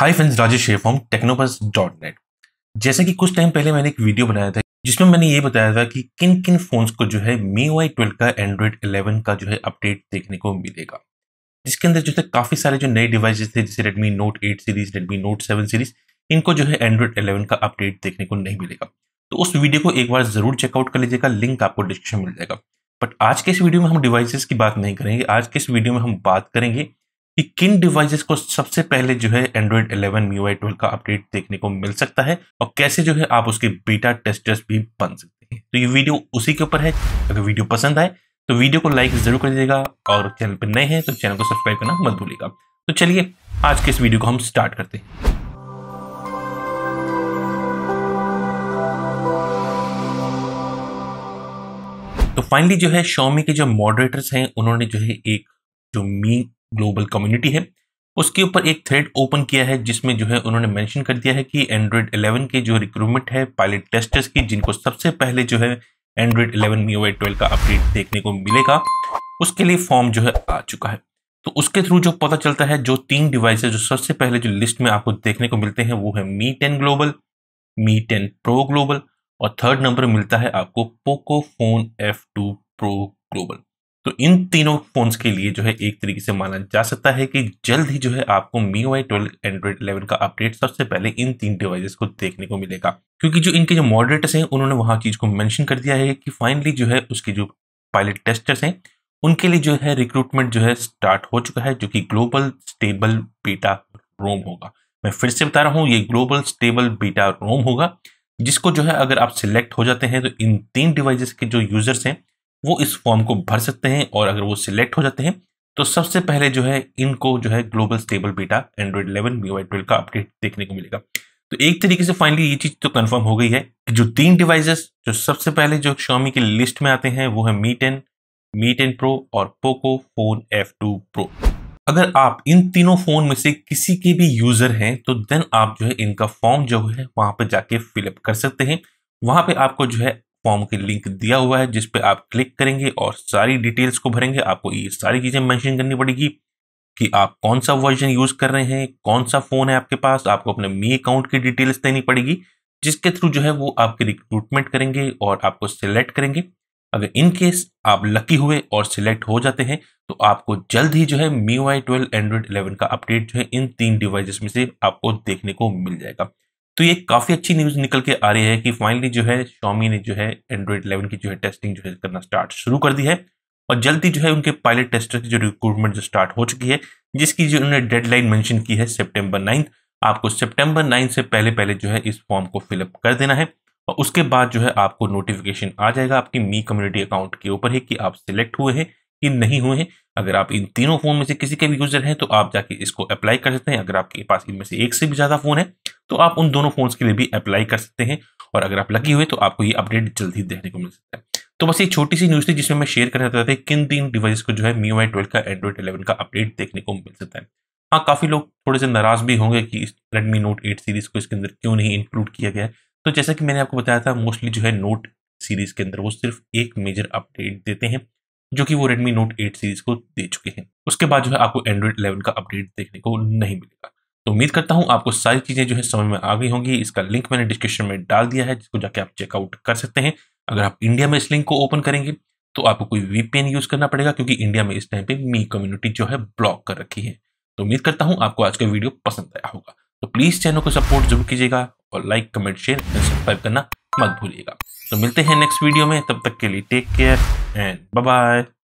high friends Rajesh from Technopus dot net जैसे कि कुछ टाइम पहले मैंने एक वीडियो बनाया था जिसमें मैंने ये बताया था कि किन किन फोन्स को जो है मी वाई ट्वेल्व का एंड्रॉयड इलेवन का जो है अपडेट देखने को मिलेगा जिसके अंदर जो है काफ़ी सारे जो नए डिवाइसेज थे जैसे Redmi Note eight series Redmi Note seven series इनको जो है एंड्रॉयड इलेवन का अपडेट देखने को नहीं मिलेगा तो उस वीडियो को एक बार ज़रूर चेकआउट कर लीजिएगा लिंक आपको डिस्क्रिप्शन मिल जाएगा बट आज के इस वीडियो में हम डिवाइसेस की बात नहीं करेंगे आज के इस वीडियो में हम बात करेंगे कि किन डिवाइसेस को सबसे पहले जो है एंड्रॉइड 11 MIUI 12 का अपडेट देखने को मिल सकता है और कैसे जो है आप उसके बीटा टेस्टर्स भी बन सकते हैं तो ये वीडियो उसी के ऊपर है अगर वीडियो पसंद आए तो वीडियो को लाइक जरूर कर दीजिएगा और चैनल पर नए हैं तो चैनल को सब्सक्राइब करना मत भूलिएगा तो चलिए आज के इस वीडियो को हम स्टार्ट करते हैं तो फाइनली जो है शॉमी के जो मॉडरेटर्स हैं उन्होंने जो है एक जो मी ग्लोबल कम्युनिटी है उसके ऊपर एक थ्रेड ओपन किया है जिसमें जो है उन्होंने मेंशन कर दिया है कि एंड्रॉयड 11 के जो रिक्रूटमेंट है पायलट टेस्टर्स की जिनको सबसे पहले जो है एंड्रॉयड 11 मी ओवाई ट्वेल्व का अपडेट देखने को मिलेगा उसके लिए फॉर्म जो है आ चुका है तो उसके थ्रू जो पता चलता है जो तीन डिवाइस जो सबसे पहले जो लिस्ट में आपको देखने को मिलते हैं वो है Mi ten global Mi ten pro global और थर्ड नंबर मिलता है आपको Poco phone F two pro global तो इन तीनों फोन्स के लिए जो है एक तरीके से माना जा सकता है कि जल्द ही जो है आपको MIUI twelve Android eleven का अपडेट सबसे पहले इन तीन डिवाइसेस को देखने को मिलेगा क्योंकि जो इनके जो मॉडरेटर्स हैं उन्होंने वहां चीज़ को मेंशन कर दिया है कि फाइनली जो है उसके जो पायलट टेस्टर्स हैं उनके लिए जो है रिक्रूटमेंट जो है स्टार्ट हो चुका है जो कि ग्लोबल स्टेबल बीटा रोम होगा मैं फिर से बता रहा हूँ ये ग्लोबल स्टेबल बीटा रोम होगा जिसको जो है अगर आप सिलेक्ट हो जाते हैं तो इन तीन डिवाइसेस के जो यूजर्स हैं वो इस फॉर्म को भर सकते हैं और अगर वो सिलेक्ट हो जाते हैं तो सबसे पहले जो है इनको जो है global stable beta Android eleven UI twelve का अपडेट देखने को मिलेगा तो एक तरीके से फाइनली ये चीज तो कंफर्म हो गई है कि जो तीन डिवाइसेस जो सबसे पहले जो शॉमी के लिस्ट में आते हैं वो है Mi ten Mi ten pro और Poco phone F two pro अगर आप इन तीनों फोन में से किसी के भी यूजर हैं तो देन आप जो है इनका फॉर्म जो है वहां पर जाके फिलअप कर सकते हैं वहां पे आपको जो है फॉर्म के लिंक दिया हुआ है जिस पे आप क्लिक करेंगे और सारी डिटेल्स को भरेंगे आपको ये सारी चीज़ें मेंशन करनी पड़ेगी कि आप कौन सा वर्जन यूज़ कर रहे हैं कौन सा फ़ोन है आपके पास आपको अपने मी अकाउंट की डिटेल्स देनी पड़ेगी जिसके थ्रू जो है वो आपके रिक्रूटमेंट करेंगे और आपको सिलेक्ट करेंगे अगर इन केस आप लकी हुए और सिलेक्ट हो जाते हैं तो आपको जल्द ही जो है MIUI twelve Android eleven का अपडेट जो है इन तीन डिवाइसेस में से आपको देखने को मिल जाएगा तो ये काफ़ी अच्छी न्यूज़ निकल के आ रही है कि फाइनली जो है शॉमी ने जो है एंड्रॉइड इलेवन की जो है टेस्टिंग जो है करना स्टार्ट शुरू कर दी है और जल्दी जो है उनके पायलट टेस्टर की जो रिक्रूटमेंट जो स्टार्ट हो चुकी है जिसकी जो उन्होंने डेडलाइन मेंशन की है सेप्टेम्बर नाइन्थ आपको सेप्टेम्बर नाइन्थ से पहले पहले जो है इस फॉर्म को फिलअप कर देना है और उसके बाद जो है आपको नोटिफिकेशन आ जाएगा आपकी मी कम्युनिटी अकाउंट के ऊपर है कि आप सिलेक्ट हुए हैं कि नहीं हुए हैं अगर आप इन तीनों फोन में से किसी के भी यूजर हैं तो आप जाके इसको अप्लाई कर सकते हैं अगर आपके पास इनमें से एक से भी ज़्यादा फोन है तो आप उन दोनों फोन्स के लिए भी अप्लाई कर सकते हैं और अगर आप लकी हुए तो आपको ये अपडेट जल्द ही देखने को मिल सकता है तो बस ये छोटी सी न्यूज़ थी जिसमें मैं शेयर करना चाहता था किन तीन डिवाइस को जो है मी वाई का एंड्रॉइड इलेवन का अपडेट देखने को मिल सकता है हाँ काफ़ी लोग थोड़े से नाराज़ भी होंगे कि इस रेडमी नोट एट सीरीज़ को इसके अंदर क्यों नहीं इंक्लूड किया गया तो जैसा कि मैंने आपको बताया था मोस्टली जो है नोट सीरीज़ के अंदर वो सिर्फ एक मेजर अपडेट देते हैं जो कि वो रेडमी नोट एट सीरीज़ को दे चुके हैं उसके बाद जो है आपको एंड्रॉइड इलेवन का अपडेट देखने को नहीं मिलेगा तो उम्मीद करता हूँ आपको सारी चीज़ें जो है समझ में आ गई होंगी इसका लिंक मैंने डिस्क्रिप्शन में डाल दिया है जिसको जाके आप चेकआउट कर सकते हैं अगर आप इंडिया में इस लिंक को ओपन करेंगे तो आपको कोई वीपीएन यूज़ करना पड़ेगा क्योंकि इंडिया में इस टाइम पे मी कम्युनिटी जो है ब्लॉक कर रखी है तो उम्मीद करता हूँ आपको आज का वीडियो पसंद आया होगा तो प्लीज़ चैनल को सपोर्ट जरूर कीजिएगा और like comment share and subscribe करना मत भूलिएगा तो मिलते हैं नेक्स्ट वीडियो में तब तक के लिए टेक केयर एंड बाय